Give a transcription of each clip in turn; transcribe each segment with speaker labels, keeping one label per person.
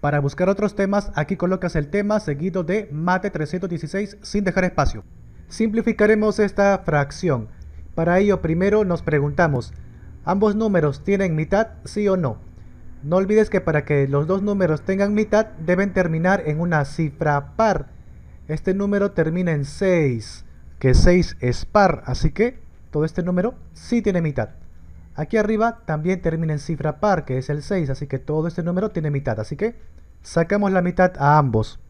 Speaker 1: Para buscar otros temas, aquí colocas el tema seguido de mate 316 sin dejar espacio. Simplificaremos esta fracción. Para ello primero nos preguntamos, ¿ambos números tienen mitad, sí o no? No olvides que para que los dos números tengan mitad, deben terminar en una cifra par. Este número termina en 6, que 6 es par, así que todo este número sí tiene mitad. Aquí arriba también termina en cifra par, que es el 6, así que todo este número tiene mitad. Así que sacamos la mitad a ambos.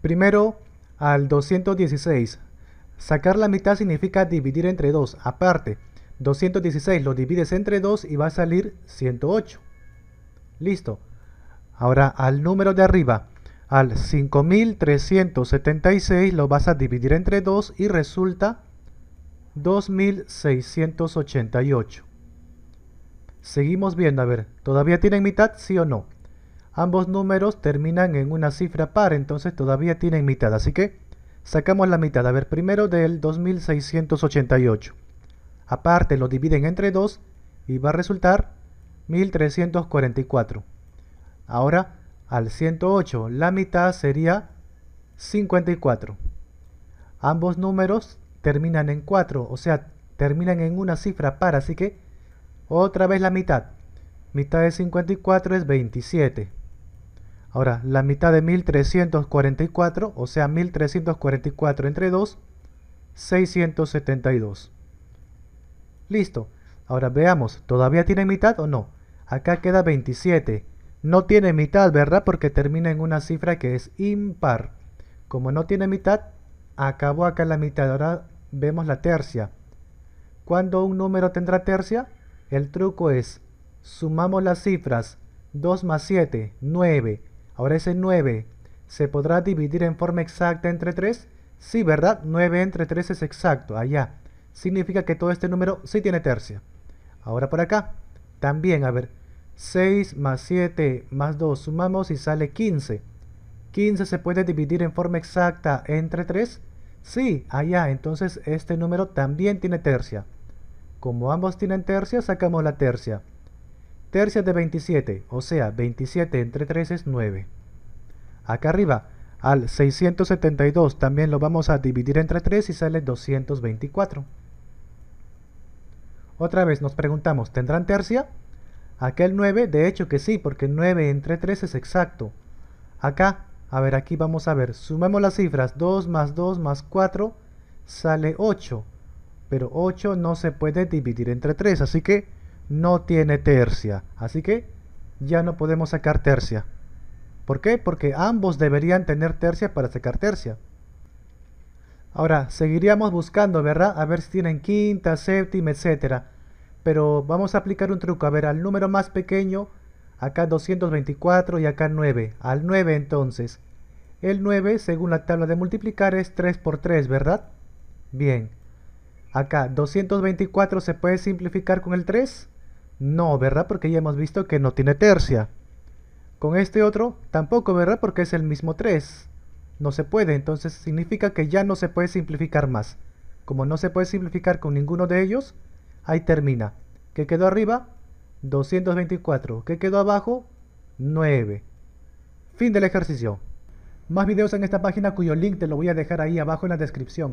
Speaker 1: Primero al 216. Sacar la mitad significa dividir entre 2. Aparte, 216 lo divides entre 2 y va a salir 108. Listo. Ahora al número de arriba, al 5376 lo vas a dividir entre 2 y resulta 2688. Seguimos viendo, a ver, ¿todavía tienen mitad? ¿Sí o no? Ambos números terminan en una cifra par, entonces todavía tienen mitad. Así que sacamos la mitad. A ver, primero del 2688. Aparte lo dividen entre 2 y va a resultar 1344. Ahora al 108, la mitad sería 54. Ambos números terminan en 4, o sea, terminan en una cifra par, así que otra vez la mitad. Mitad de 54 es 27. Ahora, la mitad de 1344, o sea, 1344 entre 2, 672. Listo. Ahora veamos, ¿todavía tiene mitad o no? Acá queda 27. No tiene mitad, ¿verdad? Porque termina en una cifra que es impar. Como no tiene mitad, acabó acá la mitad. Ahora vemos la tercia. ¿Cuándo un número tendrá tercia, el truco es, sumamos las cifras 2 más 7, 9. Ahora ese 9, ¿se podrá dividir en forma exacta entre 3? Sí, ¿verdad? 9 entre 3 es exacto, allá. Significa que todo este número sí tiene tercia. Ahora por acá, también, a ver, 6 más 7 más 2, sumamos y sale 15. 15 se puede dividir en forma exacta entre 3, Sí, allá, entonces este número también tiene tercia. Como ambos tienen tercia, sacamos la tercia. Tercia de 27, o sea, 27 entre 3 es 9. Acá arriba, al 672 también lo vamos a dividir entre 3 y sale 224. Otra vez nos preguntamos, ¿tendrán tercia? ¿aquel 9, de hecho que sí, porque 9 entre 3 es exacto. Acá a ver, aquí vamos a ver. Sumemos las cifras. 2 más 2 más 4 sale 8. Pero 8 no se puede dividir entre 3, así que no tiene tercia. Así que ya no podemos sacar tercia. ¿Por qué? Porque ambos deberían tener tercia para sacar tercia. Ahora, seguiríamos buscando, ¿verdad? A ver si tienen quinta, séptima, etcétera. Pero vamos a aplicar un truco. A ver, al número más pequeño acá 224 y acá 9. Al 9 entonces. El 9, según la tabla de multiplicar, es 3 por 3, ¿verdad? Bien. Acá, 224 se puede simplificar con el 3. No, ¿verdad? Porque ya hemos visto que no tiene tercia. Con este otro, tampoco, ¿verdad? Porque es el mismo 3. No se puede, entonces significa que ya no se puede simplificar más. Como no se puede simplificar con ninguno de ellos, ahí termina. ¿Qué quedó arriba? 224. ¿Qué quedó abajo? 9. Fin del ejercicio. Más videos en esta página cuyo link te lo voy a dejar ahí abajo en la descripción.